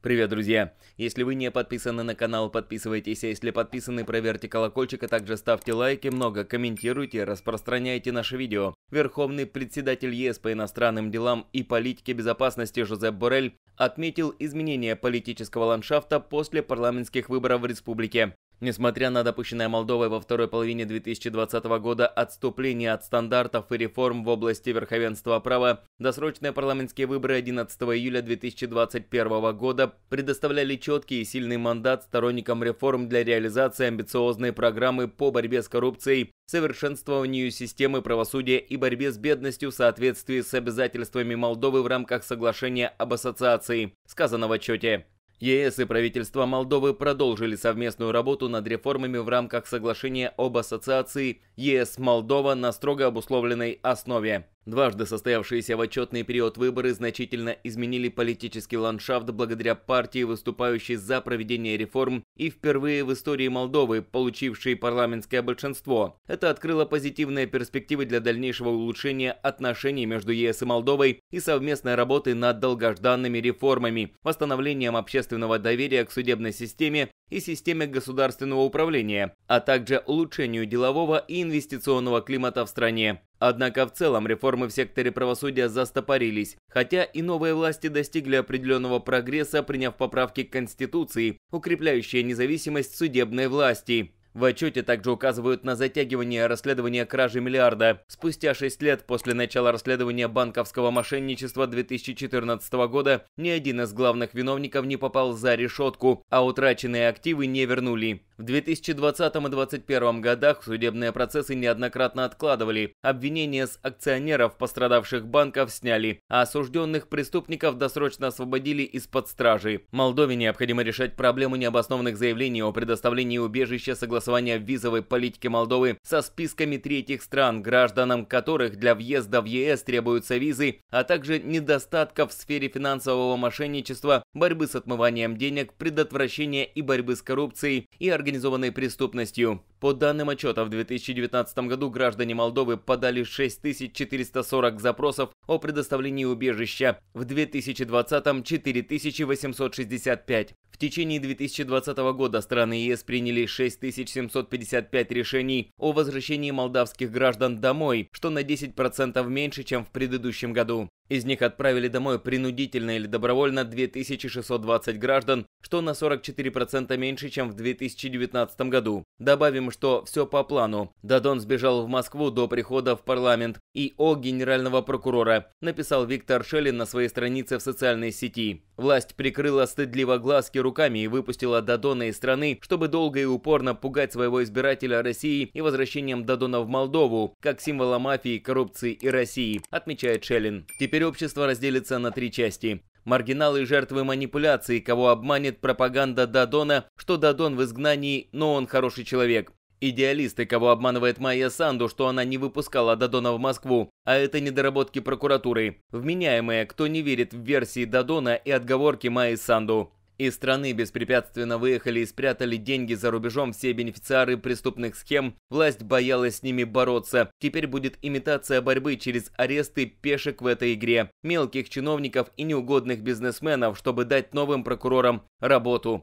Привет, друзья! Если вы не подписаны на канал, подписывайтесь, а если подписаны, проверьте колокольчик, а также ставьте лайки, много комментируйте, распространяйте наши видео. Верховный председатель ЕС по иностранным делам и политике безопасности Жозеп Борель отметил изменение политического ландшафта после парламентских выборов в республике. Несмотря на допущенное Молдовой во второй половине 2020 года отступление от стандартов и реформ в области верховенства права, досрочные парламентские выборы 11 июля 2021 года предоставляли четкий и сильный мандат сторонникам реформ для реализации амбициозной программы по борьбе с коррупцией, совершенствованию системы правосудия и борьбе с бедностью в соответствии с обязательствами Молдовы в рамках соглашения об ассоциации, сказано в отчете. ЕС и правительство Молдовы продолжили совместную работу над реформами в рамках соглашения об ассоциации ЕС-Молдова на строго обусловленной основе. Дважды состоявшиеся в отчетный период выборы значительно изменили политический ландшафт благодаря партии, выступающей за проведение реформ и впервые в истории Молдовы, получившей парламентское большинство. Это открыло позитивные перспективы для дальнейшего улучшения отношений между ЕС и Молдовой и совместной работы над долгожданными реформами, восстановлением общественного доверия к судебной системе и системе государственного управления, а также улучшению делового и инвестиционного климата в стране. Однако в целом реформы в секторе правосудия застопорились, хотя и новые власти достигли определенного прогресса, приняв поправки к Конституции, укрепляющие независимость судебной власти. В отчете также указывают на затягивание расследования кражи миллиарда. Спустя шесть лет после начала расследования банковского мошенничества 2014 года ни один из главных виновников не попал за решетку, а утраченные активы не вернули. В 2020 и 2021 годах судебные процессы неоднократно откладывали, обвинения с акционеров пострадавших банков сняли, а осужденных преступников досрочно освободили из-под стражи. Молдове необходимо решать проблему необоснованных заявлений о предоставлении убежища согласования визовой политики Молдовы со списками третьих стран, гражданам которых для въезда в ЕС требуются визы, а также недостатков в сфере финансового мошенничества, борьбы с отмыванием денег, предотвращения и борьбы с коррупцией и организацией организованной преступностью. По данным отчета, в 2019 году граждане Молдовы подали 6440 запросов о предоставлении убежища, в 2020 – 4865. В течение 2020 года страны ЕС приняли 6755 решений о возвращении молдавских граждан домой, что на 10% меньше, чем в предыдущем году. Из них отправили домой принудительно или добровольно 2620 граждан, что на 44% меньше, чем в 2019 году. Добавим, что все по плану. Дадон сбежал в Москву до прихода в парламент и о генерального прокурора, написал Виктор Шелин на своей странице в социальной сети. Власть прикрыла стыдливо глазки руками и выпустила Дадона из страны, чтобы долго и упорно пугать своего избирателя России и возвращением Дадона в Молдову, как символа мафии, коррупции и России, отмечает Шелин. Теперь общество разделится на три части. Маргиналы – жертвы манипуляций, кого обманет пропаганда Дадона, что Дадон в изгнании, но он хороший человек. Идеалисты, кого обманывает Майя Санду, что она не выпускала Дадона в Москву, а это недоработки прокуратуры. Вменяемые, кто не верит в версии Дадона и отговорки Майи Санду. Из страны беспрепятственно выехали и спрятали деньги за рубежом все бенефициары преступных схем, власть боялась с ними бороться. Теперь будет имитация борьбы через аресты пешек в этой игре, мелких чиновников и неугодных бизнесменов, чтобы дать новым прокурорам работу.